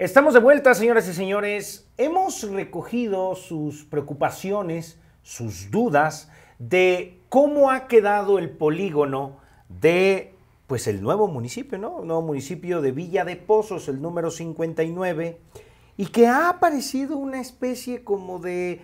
Estamos de vuelta, señoras y señores. Hemos recogido sus preocupaciones, sus dudas de cómo ha quedado el polígono de pues el nuevo municipio, ¿no? El nuevo municipio de Villa de Pozos, el número 59, y que ha aparecido una especie como de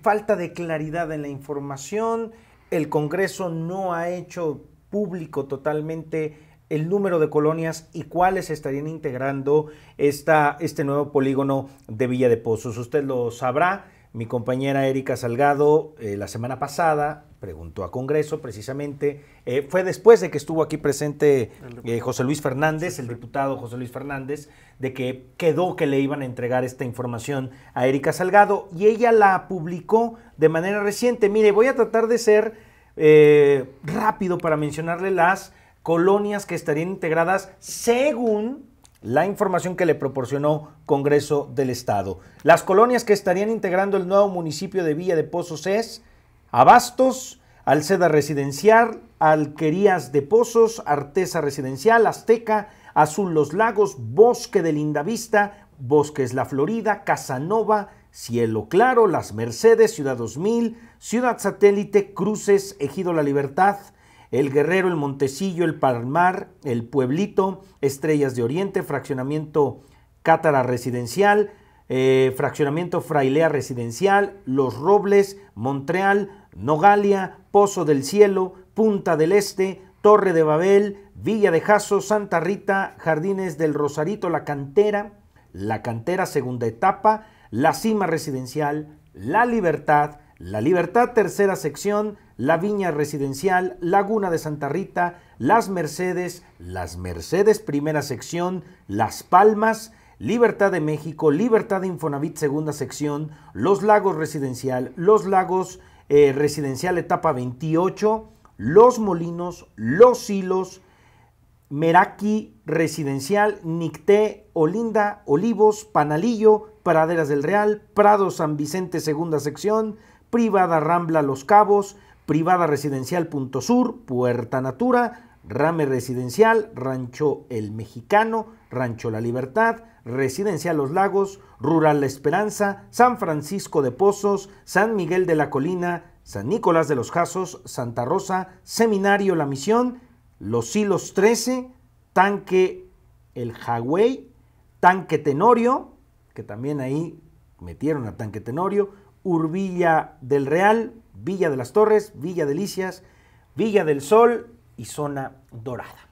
falta de claridad en la información. El Congreso no ha hecho público totalmente el número de colonias y cuáles estarían integrando esta, este nuevo polígono de Villa de Pozos. Usted lo sabrá, mi compañera Erika Salgado eh, la semana pasada preguntó a Congreso precisamente, eh, fue después de que estuvo aquí presente eh, José Luis Fernández, el diputado José Luis Fernández, de que quedó que le iban a entregar esta información a Erika Salgado y ella la publicó de manera reciente. Mire, voy a tratar de ser rápido para mencionarle las colonias que estarían integradas según la información que le proporcionó Congreso del Estado. Las colonias que estarían integrando el nuevo municipio de Villa de Pozos es Abastos, Alceda Residencial, Alquerías de Pozos, Artesa Residencial, Azteca, Azul Los Lagos, Bosque de Lindavista, Bosques La Florida, Casanova, Cielo Claro, Las Mercedes, Ciudad 2000, Ciudad Satélite, Cruces, Ejido La Libertad, el Guerrero, el Montecillo, el Palmar, el Pueblito, Estrellas de Oriente, Fraccionamiento Cátara Residencial, eh, Fraccionamiento Frailea Residencial, Los Robles, Montreal, Nogalia, Pozo del Cielo, Punta del Este, Torre de Babel, Villa de Jaso, Santa Rita, Jardines del Rosarito, La Cantera, La Cantera Segunda Etapa, La Cima Residencial, La Libertad, La Libertad Tercera Sección, la Viña Residencial, Laguna de Santa Rita, Las Mercedes, Las Mercedes Primera Sección, Las Palmas, Libertad de México, Libertad de Infonavit Segunda Sección, Los Lagos Residencial, Los Lagos eh, Residencial Etapa 28, Los Molinos, Los Hilos, Meraki Residencial, Nicté, Olinda, Olivos, Panalillo, Praderas del Real, Prado San Vicente Segunda Sección, Privada Rambla Los Cabos, Privada Residencial Punto Sur, Puerta Natura, Rame Residencial, Rancho El Mexicano, Rancho La Libertad, Residencial Los Lagos, Rural La Esperanza, San Francisco de Pozos, San Miguel de la Colina, San Nicolás de los Jazos, Santa Rosa, Seminario La Misión, Los Hilos 13, Tanque El Jagüey, Tanque Tenorio, que también ahí metieron a Tanque Tenorio, Urbilla del Real, Villa de las Torres, Villa Delicias, Villa del Sol y Zona Dorada.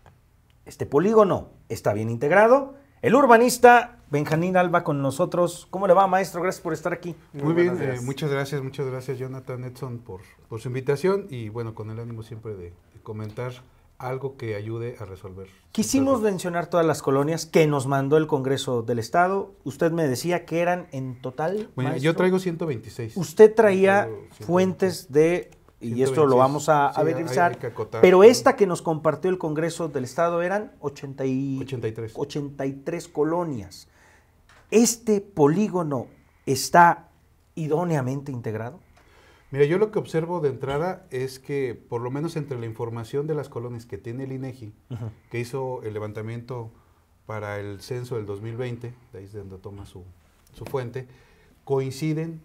Este polígono está bien integrado. El urbanista Benjamín Alba con nosotros. ¿Cómo le va, maestro? Gracias por estar aquí. Muy, bien, eh, muchas gracias, muchas gracias, Jonathan Edson, por, su invitación y bueno, con el ánimo siempre de comentar algo que ayude a resolver. Quisimos mencionar todas las colonias que nos mandó el Congreso del Estado. Usted me decía que eran en total. Bueno, yo traigo 126. Usted traía fuentes de, y esto lo vamos a, verificar, pero esta que nos compartió el Congreso del Estado eran 83 colonias. ¿Este polígono está idóneamente integrado? Mira, yo lo que observo de entrada es que, por lo menos entre la información de las colonias que tiene el INEGI, e que hizo el levantamiento para el censo del 2020, de ahí es donde toma su, su fuente, coinciden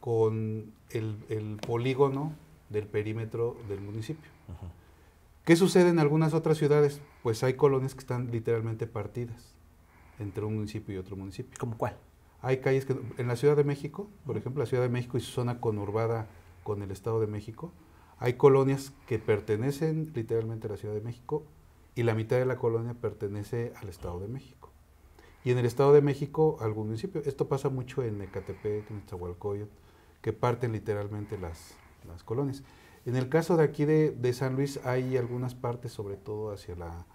con el, polígono del perímetro del municipio. ¿Qué sucede en algunas otras ciudades? Pues hay colonias que están literalmente partidas entre un municipio y otro municipio. ¿Cómo cuál? Hay calles que en la Ciudad de México, por ejemplo, la Ciudad de México y su zona conurbada con el Estado de México. Hay colonias que pertenecen literalmente a la Ciudad de México y la mitad de la colonia pertenece al Estado de México. Y en el Estado de México, algún municipio, esto pasa mucho en Ecatepec, en Zahualcoyot, que parten literalmente las, las colonias. En el caso de aquí de, de, San Luis hay algunas partes, sobre todo hacia la,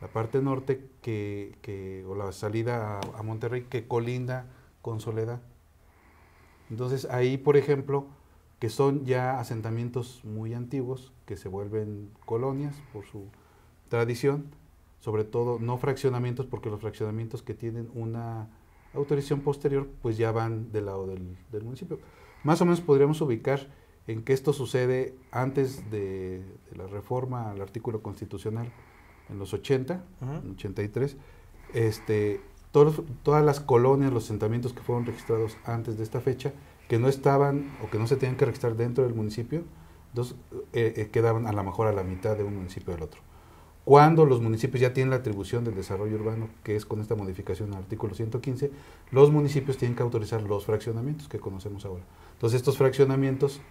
la parte norte que, que, o la salida a Monterrey, que colinda con Soledad. Entonces ahí, por ejemplo, que son ya asentamientos muy antiguos, que se vuelven colonias por su tradición, sobre todo no fraccionamientos, porque los fraccionamientos que tienen una autorización posterior, pues ya van del lado del, municipio. Más o menos podríamos ubicar en que esto sucede antes de, la reforma al artículo constitucional en los 80, en 83, este, todas las colonias, los asentamientos que fueron registrados antes de esta fecha, que no estaban o que no se tenían que registrar dentro del municipio, dos, eh, eh, quedaban a lo mejor a la mitad de un municipio del otro. Cuando los municipios ya tienen la atribución del desarrollo urbano, que es con esta modificación al artículo 115, los municipios tienen que autorizar los fraccionamientos que conocemos ahora. Entonces estos fraccionamientos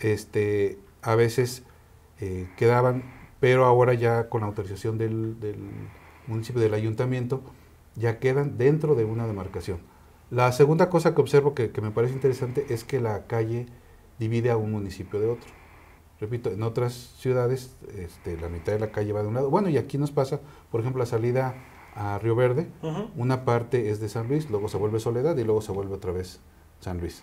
este, a veces eh, quedaban, pero ahora ya con la autorización del, del municipio, del ayuntamiento, ya quedan dentro de una demarcación. La segunda cosa que observo que, me parece interesante es que la calle divide a un municipio de otro. Repito, en otras ciudades este, la mitad de la calle va de un lado. Bueno, y aquí nos pasa, por ejemplo, la salida a Río Verde, una parte es de San Luis, luego se vuelve Soledad y luego se vuelve otra vez San Luis.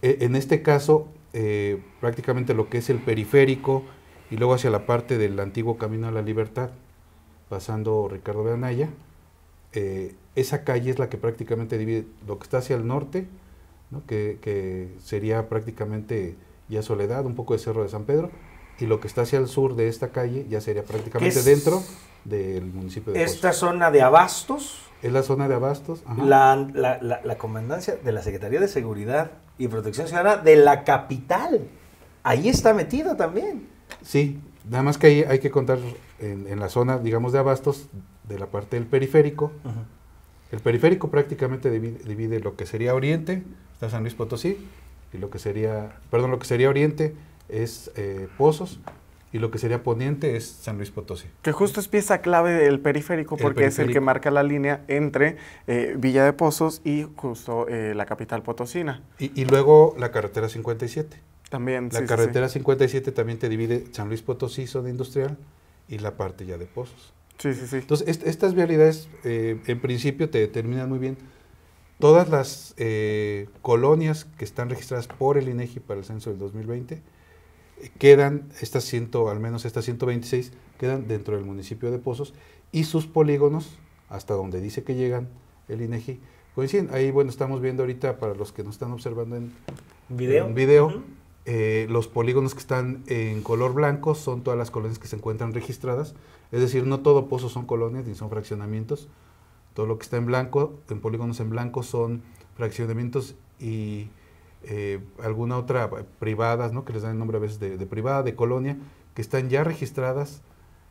E, en este caso, eh, prácticamente lo que es el periférico y luego hacia la parte del antiguo Camino a la Libertad, pasando Ricardo de Anaya, eh, esa calle es la que prácticamente divide lo que está hacia el norte, que, sería prácticamente ya Soledad, un poco de Cerro de San Pedro, y lo que está hacia el sur de esta calle ya sería prácticamente dentro del municipio de Esta zona de Abastos. Es la zona de Abastos. La, comandancia de la Secretaría de Seguridad y Protección Ciudadana de la capital. Ahí está metida también. Sí, nada más que ahí hay que contar en, en la zona, digamos, de Abastos, de la parte del periférico. Ajá el periférico prácticamente divide, lo que sería Oriente, está San Luis Potosí, y lo que sería, perdón, lo que sería Oriente es eh, Pozos, y lo que sería Poniente es San Luis Potosí. Que justo es pieza clave del periférico porque es el que marca la línea entre eh, Villa de Pozos y justo eh, la capital potosina. Y, luego la carretera 57. También, La carretera 57 también te divide San Luis Potosí, zona industrial, y la parte ya de Pozos. Sí, sí, sí. Entonces, estas vialidades, eh, en principio, te determinan muy bien todas las eh, colonias que están registradas por el INEGI para el censo del 2020 eh, quedan estas ciento, al menos estas 126 quedan dentro del municipio de Pozos y sus polígonos hasta donde dice que llegan el INEGI coinciden. Ahí bueno, estamos viendo ahorita para los que nos están observando en video, video eh, los polígonos que están en color blanco son todas las colonias que se encuentran registradas, es decir, no todo pozo son colonias ni son fraccionamientos, todo lo que está en blanco, en polígonos en blanco son fraccionamientos y eh, alguna otra eh, privadas, ¿no? que les dan el nombre a veces de, privada, de colonia, que están ya registradas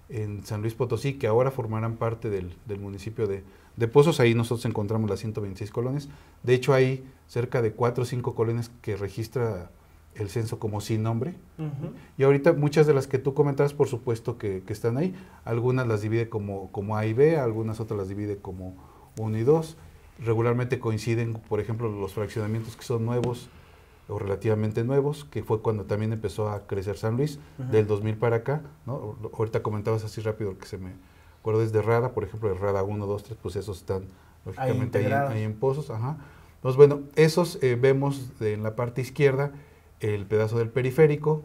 en San Luis Potosí, que ahora formarán parte del, municipio de, de, Pozos. Ahí nosotros encontramos las 126 colonias. De hecho, hay cerca de 4 o 5 colonias que registra el censo como sin nombre. Y ahorita muchas de las que tú comentabas, por supuesto que, están ahí. Algunas las divide como, como A y B, algunas otras las divide como 1 y 2. Regularmente coinciden, por ejemplo, los fraccionamientos que son nuevos o relativamente nuevos, que fue cuando también empezó a crecer San Luis, del 2000 para acá. ¿no? Ahorita comentabas así rápido que se me acuerdo es de Rada, por ejemplo, de Rada 1, 2, 3, pues esos están lógicamente ahí, en, pozos. Ajá. Entonces, bueno, esos eh, vemos en la parte izquierda el pedazo del periférico,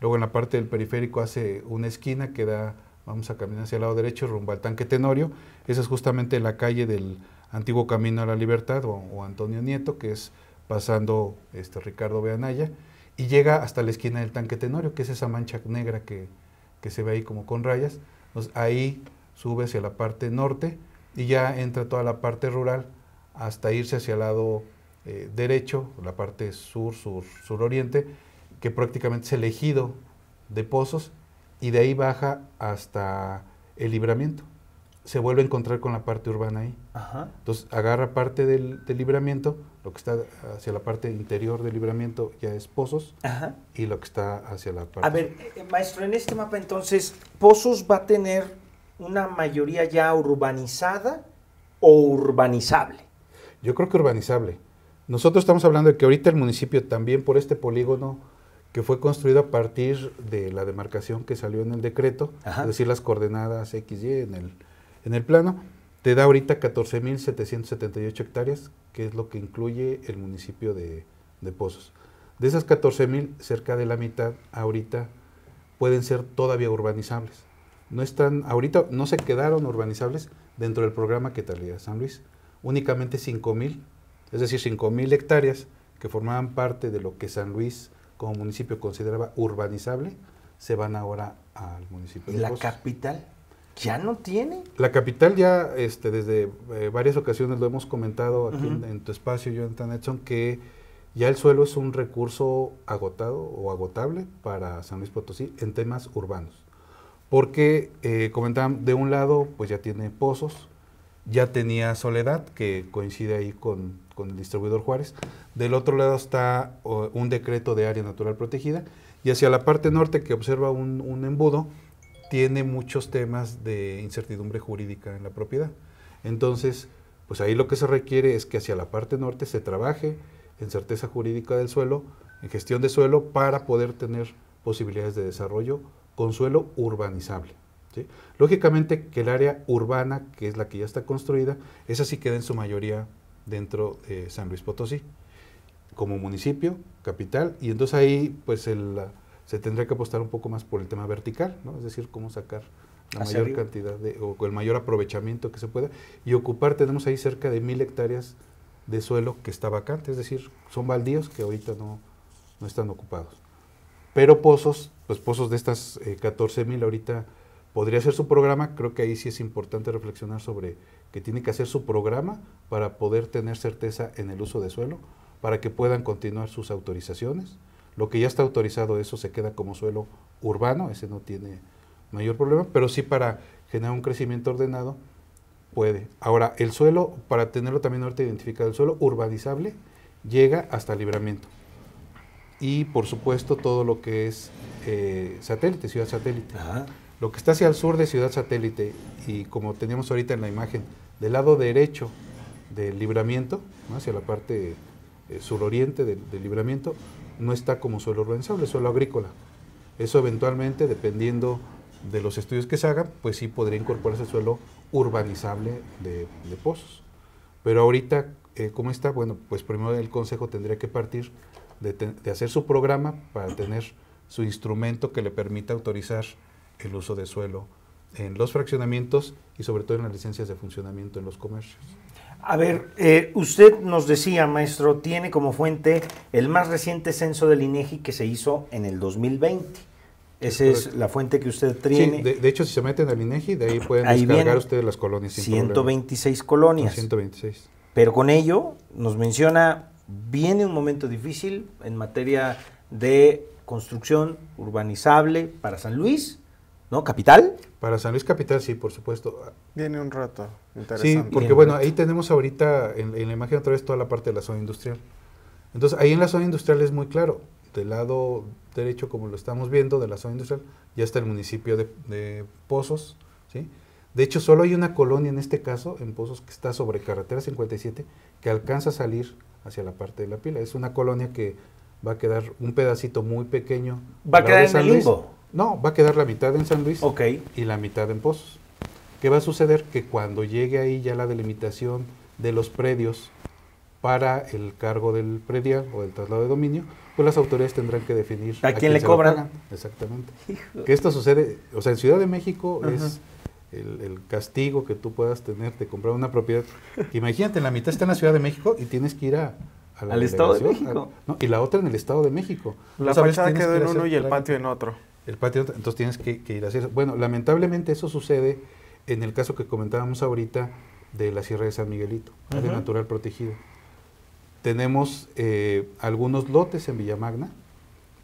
luego en la parte del periférico hace una esquina que da, vamos a caminar hacia el lado derecho rumbo al tanque Tenorio, esa es justamente la calle del antiguo Camino a la Libertad o, Antonio Nieto, que es pasando este, Ricardo Beanaya, y llega hasta la esquina del tanque Tenorio, que es esa mancha negra que, que se ve ahí como con rayas, ahí sube hacia la parte norte y ya entra toda la parte rural hasta irse hacia el lado eh, derecho, la parte sur, sur, oriente, que prácticamente es el ejido de Pozos y de ahí baja hasta el libramiento. Se vuelve a encontrar con la parte urbana ahí. Entonces agarra parte del, libramiento, lo que está hacia la parte interior del libramiento ya es Pozos y lo que está hacia la parte... A ver, eh, eh, maestro, en este mapa entonces, Pozos va a tener una mayoría ya urbanizada o urbanizable. Yo creo que urbanizable nosotros estamos hablando de que ahorita el municipio también por este polígono que fue construido a partir de la demarcación que salió en el decreto, es decir, las coordenadas XY en el, en el plano, te da ahorita 14.778 hectáreas, que es lo que incluye el municipio de, Pozos. De esas 14.000, cerca de la mitad ahorita pueden ser todavía urbanizables. No están, ahorita no se quedaron urbanizables dentro del programa que Talía San Luis. Únicamente 5.000 es decir, 5.000 hectáreas que formaban parte de lo que San Luis como municipio consideraba urbanizable, se van ahora al municipio. ¿Y la capital? ¿Ya no tiene? La capital ya, este, desde eh, varias ocasiones lo hemos comentado aquí en, tu espacio, Jonathan Edson, que ya el suelo es un recurso agotado o agotable para San Luis Potosí en temas urbanos. Porque, eh, comentaban, de un lado, pues ya tiene pozos, ya tenía Soledad, que coincide ahí con con el distribuidor Juárez. Del otro lado está un decreto de área natural protegida. Y hacia la parte norte, que observa un, embudo, tiene muchos temas de incertidumbre jurídica en la propiedad. Entonces, pues ahí lo que se requiere es que hacia la parte norte se trabaje en certeza jurídica del suelo, en gestión de suelo, para poder tener posibilidades de desarrollo con suelo urbanizable. Lógicamente que el área urbana, que es la que ya está construida, esa sí queda en su mayoría dentro de San Luis Potosí, como municipio, capital, y entonces ahí pues se tendría que apostar un poco más por el tema vertical, ¿no? es decir, cómo sacar la mayor cantidad de, o el mayor aprovechamiento que se pueda, y ocupar, tenemos ahí cerca de mil hectáreas de suelo que está vacante, es decir, son baldíos que ahorita no, no están ocupados. Pero pozos, pues pozos de estas 14 eh, mil ahorita podría ser su programa, creo que ahí sí es importante reflexionar sobre que tiene que hacer su programa para poder tener certeza en el uso de suelo, para que puedan continuar sus autorizaciones. Lo que ya está autorizado, eso se queda como suelo urbano, ese no tiene mayor problema, pero sí para generar un crecimiento ordenado puede. Ahora, el suelo, para tenerlo también ahorita identificado, el suelo urbanizable llega hasta libramiento. Y por supuesto todo lo que es eh, satélite, ciudad satélite. Ajá. Lo que está hacia el sur de Ciudad Satélite y como tenemos ahorita en la imagen, del lado derecho del libramiento, hacia la parte eh, suroriente del, libramiento, no está como suelo urbanizable, es suelo agrícola. Eso eventualmente, dependiendo de los estudios que se hagan, pues sí podría incorporarse suelo urbanizable de, pozos. Pero ahorita, eh, ¿cómo está? Bueno, pues primero el Consejo tendría que partir de, de hacer su programa para tener su instrumento que le permita autorizar el uso de suelo en los fraccionamientos y sobre todo en las licencias de funcionamiento en los comercios. A ver, eh, usted nos decía, maestro, tiene como fuente el más reciente censo del INEGI que se hizo en el 2020. Esa es, la fuente que usted tiene. de, hecho, si se meten al INEGI, de ahí pueden descargar ustedes las colonias. 126 colonias. 126. Pero con ello nos menciona, viene un momento difícil en materia de construcción urbanizable para San Luis ¿no? ¿Capital? Para San Luis Capital, sí, por supuesto. Viene un rato, interesante. Sí, porque bueno, ahí tenemos ahorita en, la imagen otra vez toda la parte de la zona industrial. Entonces, ahí en la zona industrial es muy claro, del lado derecho, como lo estamos viendo, de la zona industrial, ya está el municipio de, Pozos, ¿sí? De hecho, solo hay una colonia en este caso, en Pozos, que está sobre carretera 57, que alcanza a salir hacia la parte de la pila. Es una colonia que va a quedar un pedacito muy pequeño. Va a quedar en el no, va a quedar la mitad en San Luis y la mitad en Pozos. ¿Qué va a suceder? Que cuando llegue ahí ya la delimitación de los predios para el cargo del predial o del traslado de dominio, pues las autoridades tendrán que definir a, quién, le cobran. Exactamente. Que esto sucede, o sea, en Ciudad de México es el, castigo que tú puedas tener de comprar una propiedad. Imagínate, la mitad está en la Ciudad de México y tienes que ir a, la al Estado de México. no, y la otra en el Estado de México. La fachada quedó en uno y el patio en otro. El patio, entonces tienes que, ir hacer eso. Bueno, lamentablemente eso sucede en el caso que comentábamos ahorita de la Sierra de San Miguelito, área natural protegida. Tenemos eh, algunos lotes en Villamagna,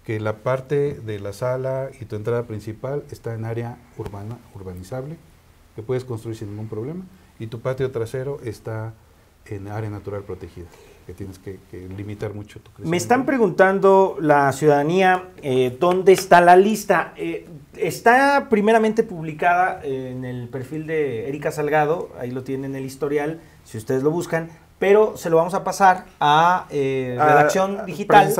que la parte de la sala y tu entrada principal está en área urbana, urbanizable, que puedes construir sin ningún problema, y tu patio trasero está en área natural protegida que tienes que, limitar mucho tu crecimiento. Me están preguntando la ciudadanía eh, dónde está la lista. Eh, está primeramente publicada en el perfil de Erika Salgado, ahí lo tienen en el historial, si ustedes lo buscan, pero se lo vamos a pasar a eh, ah, redacción digital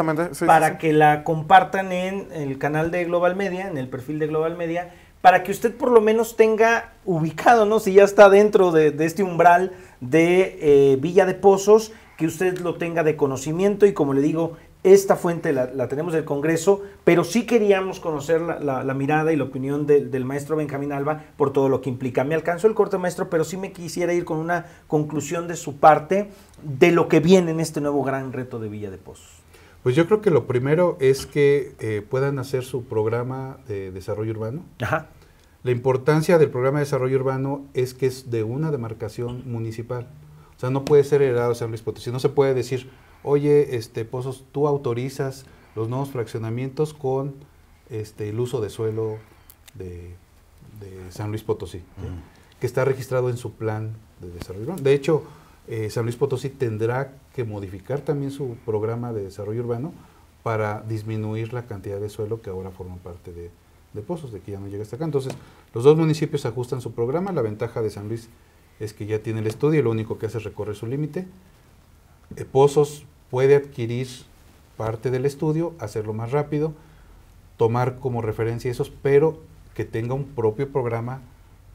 para que la compartan en el canal de Global Media, en el perfil de Global Media, para que usted por lo menos tenga ubicado, ¿no? Si ya está dentro de, este umbral de Villa de Pozos que usted lo tenga de conocimiento y como le digo, esta fuente la, tenemos del Congreso, pero sí queríamos conocer la, mirada y la opinión del maestro Benjamín Alba por todo lo que implica. Me alcanzó el corte maestro, pero sí me quisiera ir con una conclusión de su parte de lo que viene en este nuevo gran reto de Villa de Pozos. Pues yo creo que lo primero es que eh, puedan hacer su programa de desarrollo urbano. La importancia del programa de desarrollo urbano es que es de una demarcación municipal. O sea, no puede ser heredado San Luis Potosí. No se puede decir, oye, este, Pozos, tú autorizas los nuevos fraccionamientos con este, el uso de suelo de, San Luis Potosí, que está registrado en su plan de desarrollo urbano. De hecho, eh, San Luis Potosí tendrá que modificar también su programa de desarrollo urbano para disminuir la cantidad de suelo que ahora forma parte de, de Pozos, de que ya no llega hasta acá. Entonces, los dos municipios ajustan su programa. La ventaja de San Luis es que ya tiene el estudio y lo único que hace es recorrer su límite. Eh, pozos puede adquirir parte del estudio, hacerlo más rápido, tomar como referencia esos, pero que tenga un propio programa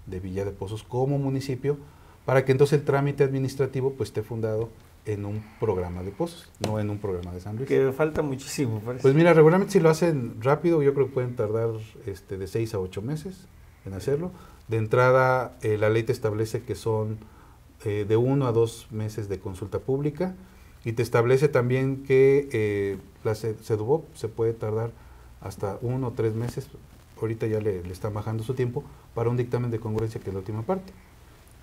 de Villa de Pozos como municipio, para que entonces el trámite administrativo pues esté fundado en un programa de pozos, no en un programa de San Luis. Que falta muchísimo, parece. Pues mira, regularmente si lo hacen rápido, yo creo que pueden tardar este, de seis a ocho meses en hacerlo. De entrada, eh, la ley te establece que son eh, de uno a dos meses de consulta pública y te establece también que eh, la CEDUBOP se puede tardar hasta uno o tres meses, ahorita ya le, le, están bajando su tiempo, para un dictamen de congruencia que es la última parte.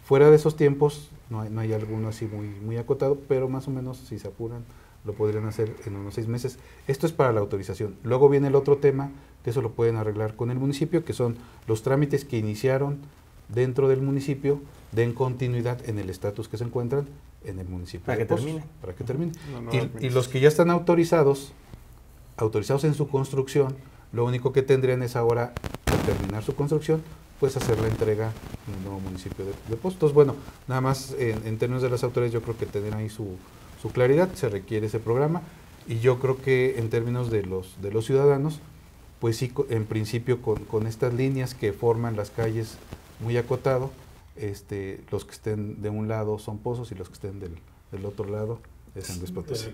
Fuera de esos tiempos, no hay, alguno así muy, muy acotado, pero más o menos si se apuran, lo podrían hacer en unos seis meses. Esto es para la autorización. Luego viene el otro tema, que eso lo pueden arreglar con el municipio, que son los trámites que iniciaron dentro del municipio, den continuidad en el estatus que se encuentran en el municipio. Para que termine. Para que termine. y, los que ya están autorizados, autorizados en su construcción, lo único que tendrían es ahora, al terminar su construcción, pues hacer la entrega en el nuevo municipio de, de Bueno, nada más en, en, términos de las autoridades, yo creo que tener ahí su, su claridad, se requiere ese programa y yo creo que en términos de los, de los ciudadanos, pues sí, en principio con, con estas líneas que forman las calles muy acotado, este, los que estén de un lado son pozos y los que estén del, del otro lado es San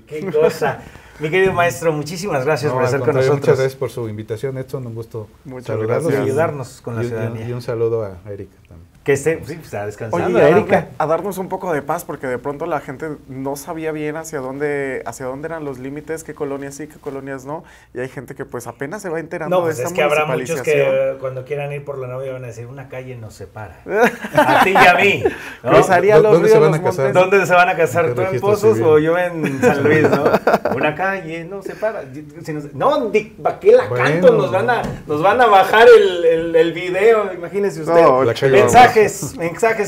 Qué cosa. Mi querido maestro, muchísimas gracias por estar con nosotros. Muchas gracias por su invitación, Edson. Un gusto saludarnos. Y ayudarnos con la ciudadanía. y un saludo a Erika también. Que esté sí, está pues, descansando, Oye, a a darnos un poco de paz, porque de pronto la gente no sabía bien hacia dónde, hacia dónde eran los límites, qué colonias sí, qué colonias no. Y hay gente que pues apenas se va enterando no, pues de es que habrá muchos que cuando quieran ir por la novia van a decir, una calle nos separa. a ti y a mí. ¿no? los ¿Dónde se van a casar? ¿Dónde se van a casar? ¿Tú en Pozos o yo en San Luis? ¿no? una calle nos separa. no, aquí la canto? Nos van a, nos van a bajar el, el, video, imagínense ustedes. No, Mensaje Exacto,